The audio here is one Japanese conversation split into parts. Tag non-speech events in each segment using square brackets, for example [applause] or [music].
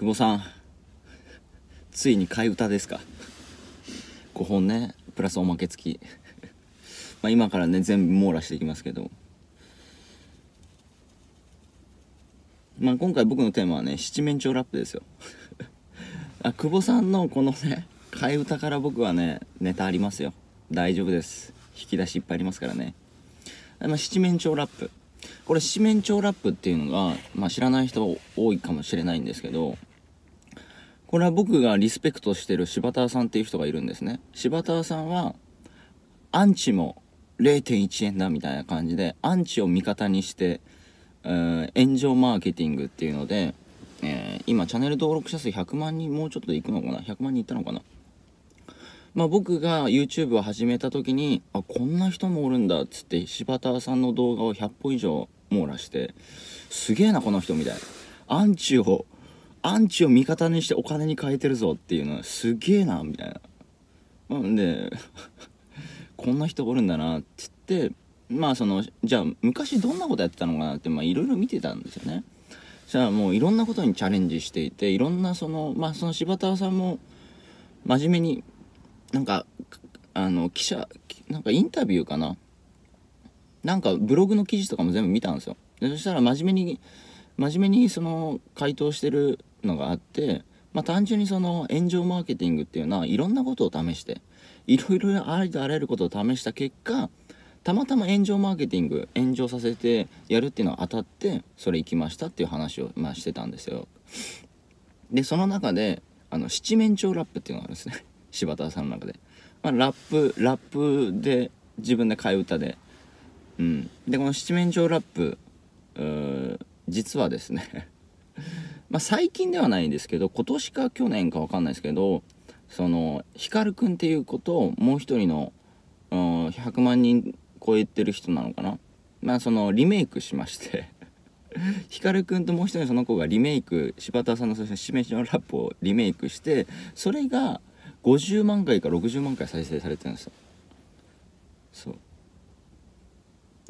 久保さん、ついに替え歌ですか。5本ね、プラスおまけ付き。まあ今からね、全部網羅していきますけど。まあ今回僕のテーマはね、七面鳥ラップですよ。[laughs] あ久保さんのこのね、替え歌から僕はね、ネタありますよ。大丈夫です。引き出しいっぱいありますからね。あの七面鳥ラップ。これ七面鳥ラップっていうのが、まあ、知らない人多いかもしれないんですけどこれは僕がリスペクトしてる柴田さんっていう人がいるんですね。柴田さんは、アンチも0.1円だみたいな感じで、アンチを味方にして、えー、炎上マーケティングっていうので、えー、今チャンネル登録者数100万人もうちょっとでいくのかな ?100 万人いったのかなまあ、僕が YouTube を始めた時にあこんな人もおるんだっつって柴田さんの動画を100本以上網羅してすげえなこの人みたいなアンチをアンチを味方にしてお金に変えてるぞっていうのはすげえなみたいななんで [laughs] こんな人おるんだなって言ってまあそのじゃあ昔どんなことやってたのかなってまあいろいろ見てたんですよねじゃあもういろんなことにチャレンジしていていろんなそのまあその柴田さんも真面目になんかあの記者なんかインタビューかななんかブログの記事とかも全部見たんですよでそしたら真面目に真面目にその回答してるのがあって、まあ、単純にその炎上マーケティングっていうのはいろんなことを試していろいろありとあらゆることを試した結果たまたま炎上マーケティング炎上させてやるっていうのは当たってそれ行きましたっていう話を、まあ、してたんですよでその中であの七面鳥ラップっていうのがあるんですね [laughs] 柴田さんの中で、まあ、ラップラップで自分で替え歌でうんでこの七面鳥ラップ実はですねまあ、最近ではないですけど今年か去年か分かんないですけどその光くんっていう子ともう一人の、うん、100万人超えてる人なのかなまあそのリメイクしまして [laughs] 光くんともう一人その子がリメイク柴田さんのそしてしめしのラップをリメイクしてそれが50万回か60万回再生されてるんですよそ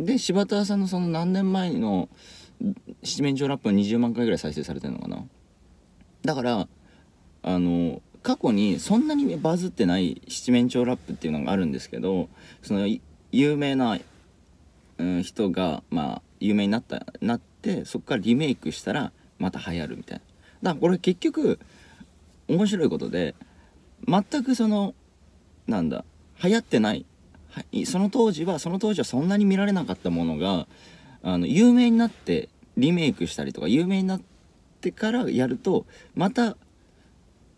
うで柴田さんのその何年前の七面鳥ラップは20万回ぐらい再生されてるのかなだからあの過去にそんなにバズってない七面鳥ラップっていうのがあるんですけどその有名な、うん、人がまあ有名になったなってそこからリメイクしたらまた流行るみたいなだからこれ結局面白いことで全くそのなんだ流行ってないその当時はその当時はそんなに見られなかったものがあの有名になってリメイクしたりとか有名になってからやるとまた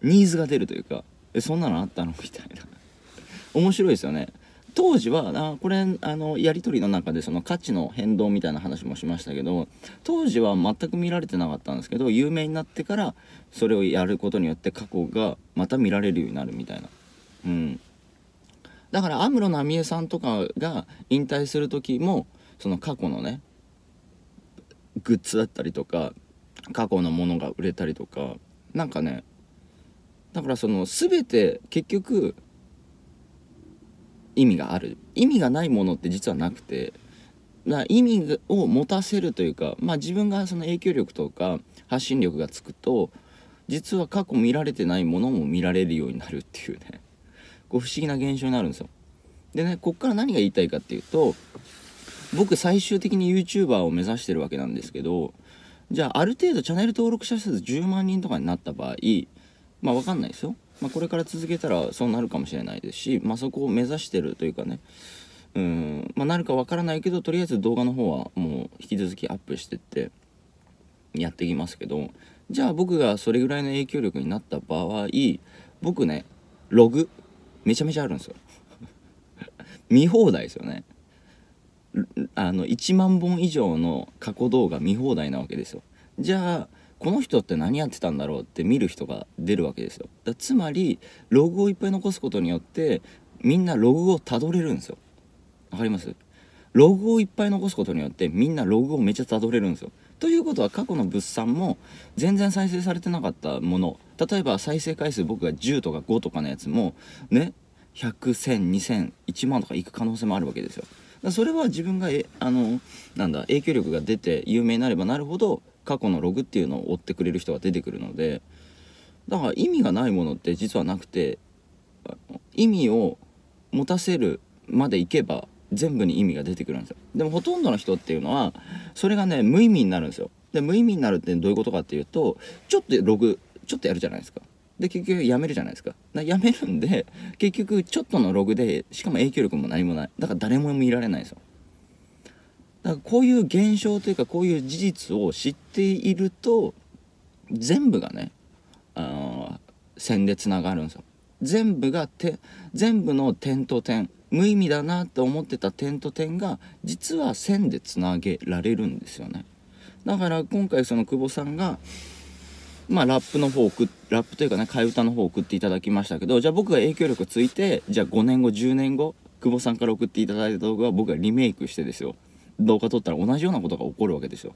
ニーズが出るというかえそんなのあったのみたいな [laughs] 面白いですよね当時はあこれあのやり取りの中でその価値の変動みたいな話もしましたけど当時は全く見られてなかったんですけど有名になってからそれをやることによって過去がまた見られるようになるみたいな。うん、だから安室奈美恵さんとかが引退する時もその過去のねグッズだったりとか過去のものが売れたりとか何かねだからその全て結局意味がある意味がないものって実はなくてだ意味を持たせるというか、まあ、自分がその影響力とか発信力がつくと実は過去見られてないものも見られるようになるっていうねこう不思議な現象になるんですよ。でねこっから何が言いたいかっていうと僕最終的に YouTuber を目指してるわけなんですけどじゃあある程度チャンネル登録者数10万人とかになった場合まあ分かんないですよ、まあ、これから続けたらそうなるかもしれないですし、まあ、そこを目指してるというかねうんまあなるか分からないけどとりあえず動画の方はもう引き続きアップしてってやっていきますけどじゃあ僕がそれぐらいの影響力になった場合僕ねログめちゃめちゃあるんですよ [laughs] 見放題ですよねあの1万本以上の過去動画見放題なわけですよじゃあこの人って何やってたんだろうって見る人が出るわけですよだつまりログをいっぱい残すことによってみんなログをたどれるんですよわかりますログをいっぱい残すことによってみんなログをめっちゃたどれるんですよということは過去の物産も全然再生されてなかったもの例えば再生回数僕が10とか5とかのやつもね10010002000 1万とかいく可能性もあるわけですよそれは自分がえあのなんだ影響力が出て有名になればなるほど過去のログっていうのを追ってくれる人が出てくるのでだから意味がないものって実はなくて意味を持たせるまでいけば全部に意味が出てくるんですよでもほとんどの人っていうのはそれがね無意味になるんですよで無意味になるってどういうことかっていうとちょっとログちょっとやるじゃないですかで結局やめるじゃないですかかやめるんで結局ちょっとのログでしかも影響力も何もないだから誰も見られないですよだからこういう現象というかこういう事実を知っていると全部がねあの線でつながるんですよ全部がて全部の点と点無意味だなと思ってた点と点が実は線でつなげられるんですよねだから今回その久保さんがまあ、ラップの方を送ラップというかね替え歌の方を送っていただきましたけどじゃあ僕が影響力ついてじゃあ5年後10年後久保さんから送っていただいた動画は僕がリメイクしてですよ動画撮ったら同じようなことが起こるわけですよ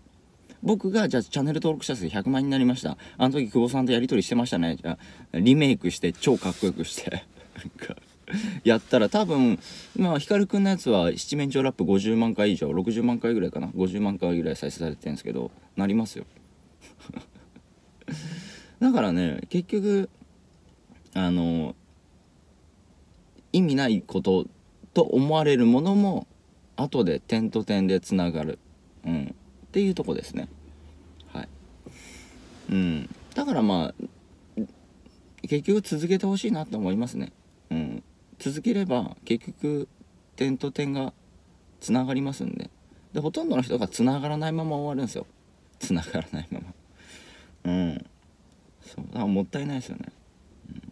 僕がじゃあチャンネル登録者数100万になりましたあの時久保さんとやり取りしてましたねじゃあリメイクして超かっこよくしてかやったら多分まあ光くんのやつは七面鳥ラップ50万回以上60万回ぐらいかな50万回ぐらい再生されてるんですけどなりますよだからね結局あの意味ないことと思われるものも後で点と点でつながる、うん、っていうとこですね。はいうん、だからまあ結局続けてほしいなと思いますね。うん、続ければ結局点と点がつながりますんででほとんどの人がつながらないまま終わるんですよつながらないまま。うんそうもったいないですよね、うん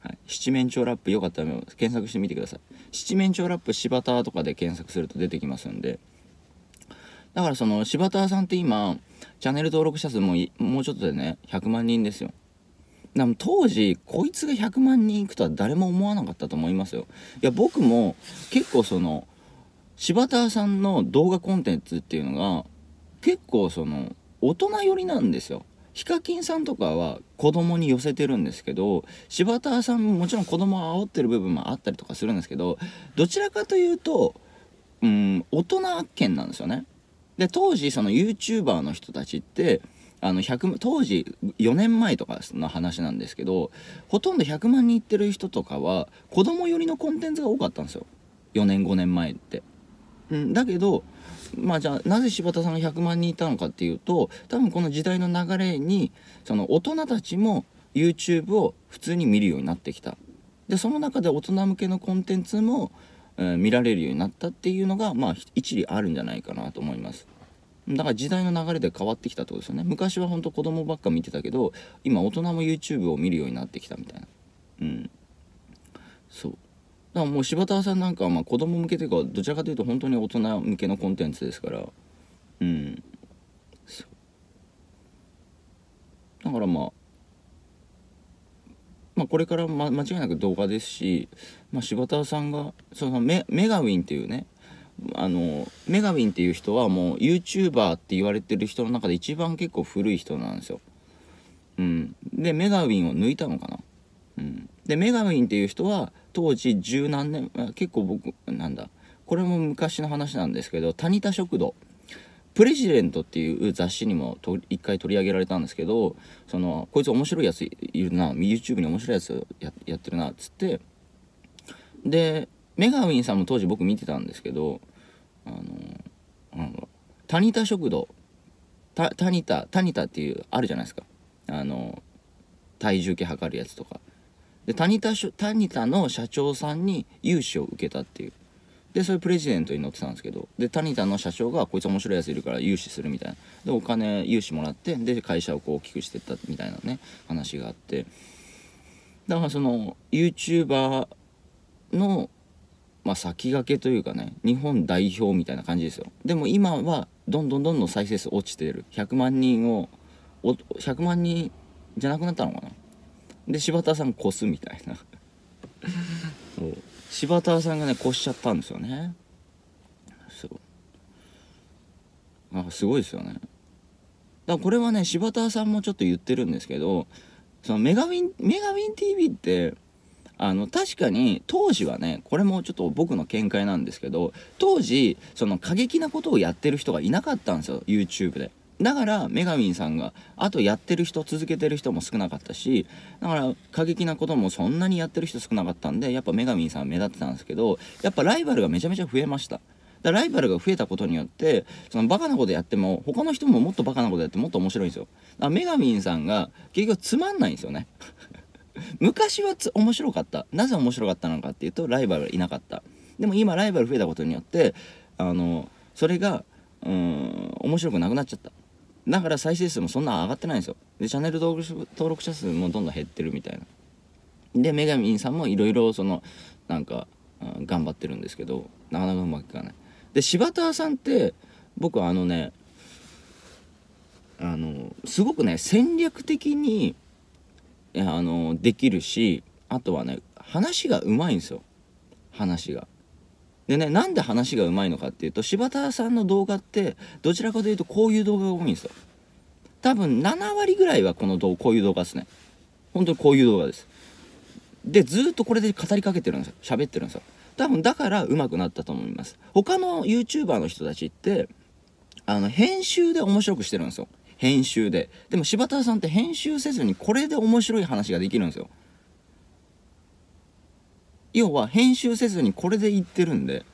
はい、七面鳥ラップよかったら検索してみてください七面鳥ラップ柴田とかで検索すると出てきますんでだからその柴田さんって今チャンネル登録者数ももうちょっとでね100万人ですよでも当時こいつが100万人いくとは誰も思わなかったと思いますよいや僕も結構その柴田さんの動画コンテンツっていうのが結構その大人寄りなんですよヒカキンさんとかは子供に寄せてるんですけど柴田さんももちろん子供を煽ってる部分もあったりとかするんですけどどちらかというとうん大人圏なんですよね。で当時その YouTuber の人たちってあの100当時4年前とかの話なんですけどほとんど100万人いってる人とかは子供寄りのコンテンツが多かったんですよ4年5年前って。うん、だけどまあじゃあなぜ柴田さんが100万人いたのかっていうと多分この時代の流れにその大人たちも YouTube を普通に見るようになってきたでその中で大人向けのコンテンツも、えー、見られるようになったっていうのがまあ一理あるんじゃないかなと思いますだから時代の流れで変わってきたってことですよね昔は本当子供ばっか見てたけど今大人も YouTube を見るようになってきたみたいなうんそうだからもう柴田さんなんかはまあ子供向けというかどちらかというと本当に大人向けのコンテンツですからうんだからまあまあ、これから、間違いなく動画ですし、まあ、柴田さんがそのメメガウィンっていうねあのメガウィンっていう人はもう YouTuber って言われてる人の中で一番結構古い人なんですよ。うん、でメガウィンを抜いたのかな。うん、でメガウィンっていう人は当時十何年結構僕なんだこれも昔の話なんですけど「タニタ食堂」プレジデントっていう雑誌にも一回取り上げられたんですけどそのこいつ面白いやついるな YouTube に面白いやつややってるなっつってでメガウィンさんも当時僕見てたんですけどあのなんだろうタニタ食堂タタニタタニタっていうあるじゃないですかあの体重計測るやつとかでタニタ田の社長さんに融資を受けたっていうでそれプレジデントに載ってたんですけどでタニタの社長がこいつ面白いやついるから融資するみたいなでお金融資もらってで会社をこう大きくしてったみたいなね話があってだからその YouTuber の、まあ、先駆けというかね日本代表みたいな感じですよでも今はどんどんどんどん再生数落ちてる100万人を100万人じゃなくなったのかなで柴田さん越すみたいなそう柴田さんがね越しちゃったんですよねそうあすごいですよねだからこれはね柴田さんもちょっと言ってるんですけどそのメガウィンメガウィン TV ってあの確かに当時はねこれもちょっと僕の見解なんですけど当時その過激なことをやってる人がいなかったんですよ YouTube で。だからメガミンさんがあとやってる人続けてる人も少なかったしだから過激なこともそんなにやってる人少なかったんでやっぱメガミンさん目立ってたんですけどやっぱライバルがめちゃめちゃ増えました。だライバルが増えたことによってそのバカなことやっても他の人ももっとバカなことやってもっと面白いんですよだからメガミンさんが結局つまんないんですよね [laughs] 昔は面白かったなぜ面白かったのかっていうとライバルがいなかったでも今ライバル増えたことによってあのそれがうん面白くなくなっちゃっただから再生数もそんな上がってないんですよでチャンネル登録者数もどんどん減ってるみたいなで女神さんもいろいろそのなんか、うん、頑張ってるんですけどなかなかうまくいかないで柴田さんって僕はあのねあのすごくね戦略的にあのできるしあとはね話がうまいんですよ話がでねなんで話がうまいのかっていうと柴田さんの動画ってどちらかというとこういう動画が多いんですよ多分7割ぐらいはこの動こういう動画ですね本当にこういう動画ですでずっとこれで語りかけてるんですよ喋ってるんですよ多分だから上手くなったと思います他の YouTuber の人たちってあの編集で面白くしてるんですよ編集ででも柴田さんって編集せずにこれで面白い話ができるんですよ要は編集せずにこれで言ってるんで。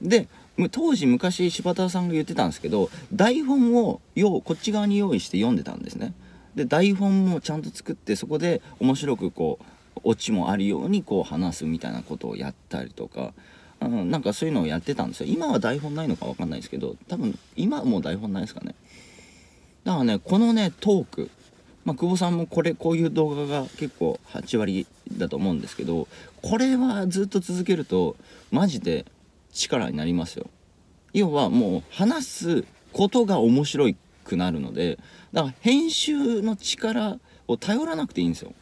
で、当時昔柴田さんが言ってたんですけど、台本をこっち側に用意して読んでたんですね。で、台本もちゃんと作ってそこで面白くこう、オチもあるようにこう話すみたいなことをやったりとか、うなんかそういうのをやってたんですよ。今は台本ないのかわかんないですけど、多分今はもう台本ないですかね。だからね、このね、トーク、まあ、久保さんもこれこういう動画が結構8割だと思うんですけどこれはずっと続けるとマジで力になりますよ要はもう話すことが面白くなるのでだから編集の力を頼らなくていいんですよ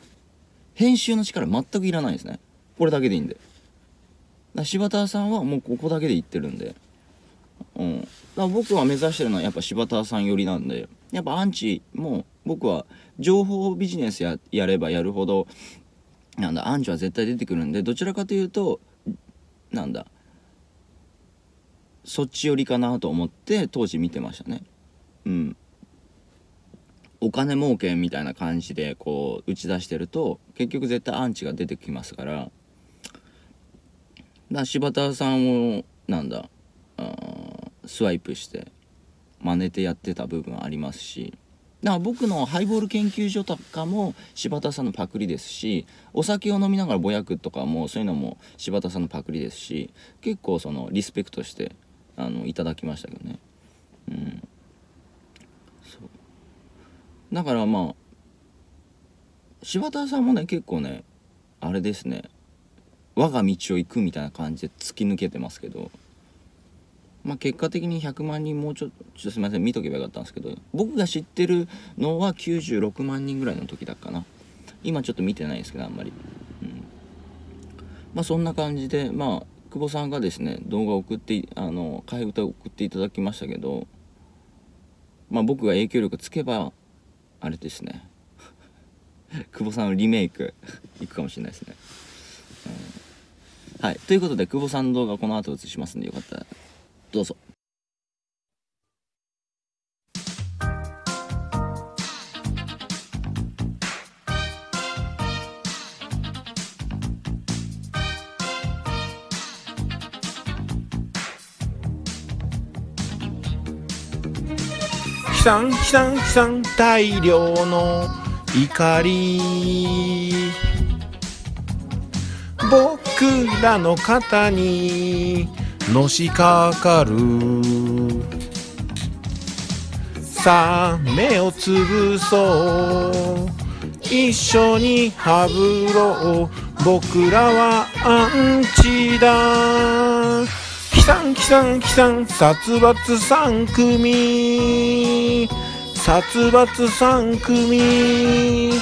編集の力全くいらないんですねこれだけでいいんでだ柴田さんはもうここだけでいってるんでうんだ僕は目指してるのはやっぱ柴田さん寄りなんでやっぱアンチも僕は情報ビジネスやればやるほどなんだアンチは絶対出てくるんでどちらかというとなんだそっち寄りかなと思って当時見てましたねうんお金儲けみたいな感じでこう打ち出してると結局絶対アンチが出てきますからだ柴田さんをなんだスワイプして真似てやってた部分ありますしだから僕のハイボール研究所とかも柴田さんのパクリですしお酒を飲みながらぼやくとかもそういうのも柴田さんのパクリですし結構そのリスペクトしてあのいただきましたけどねうんそうだからまあ柴田さんもね結構ねあれですね我が道を行くみたいな感じで突き抜けてますけどまあ、結果的に100万人もうちょっとすいません見とけばよかったんですけど僕が知ってるのは96万人ぐらいの時だっかな今ちょっと見てないですけどあんまり、うん、まあそんな感じでまあ久保さんがですね動画を送ってあの替え歌を送っていただきましたけどまあ僕が影響力つけばあれですね [laughs] 久保さんのリメイクいくかもしれないですね、うん、はいということで久保さんの動画この後映しますんでよかったらどうぞ。悲惨悲惨悲惨大量の怒り僕らの肩にのしかかるさあ目をつぶそう一緒にハブろう僕らはアンチだキサンキサンキサン殺伐三組殺伐三組